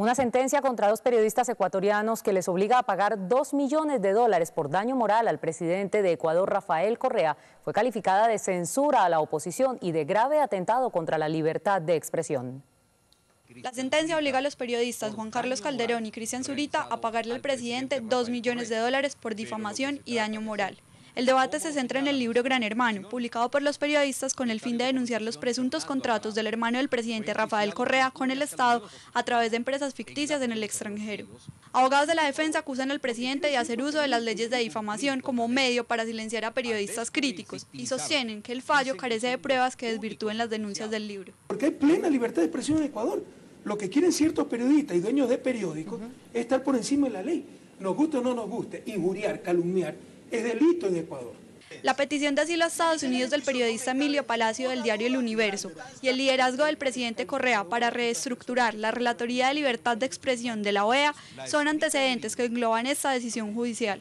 Una sentencia contra dos periodistas ecuatorianos que les obliga a pagar dos millones de dólares por daño moral al presidente de Ecuador, Rafael Correa, fue calificada de censura a la oposición y de grave atentado contra la libertad de expresión. La sentencia obliga a los periodistas Juan Carlos Calderón y Cristian Zurita a pagarle al presidente dos millones de dólares por difamación y daño moral. El debate se centra en el libro Gran Hermano, publicado por los periodistas con el fin de denunciar los presuntos contratos del hermano del presidente Rafael Correa con el Estado a través de empresas ficticias en el extranjero. Abogados de la defensa acusan al presidente de hacer uso de las leyes de difamación como medio para silenciar a periodistas críticos y sostienen que el fallo carece de pruebas que desvirtúen las denuncias del libro. Porque hay plena libertad de expresión en Ecuador. Lo que quieren ciertos periodistas y dueños de periódicos es estar por encima de la ley. Nos guste o no nos guste, injuriar, calumniar, es delito en Ecuador. La petición de asilo a Estados Unidos del periodista Emilio Palacio del diario El Universo y el liderazgo del presidente Correa para reestructurar la Relatoría de Libertad de Expresión de la OEA son antecedentes que engloban esta decisión judicial.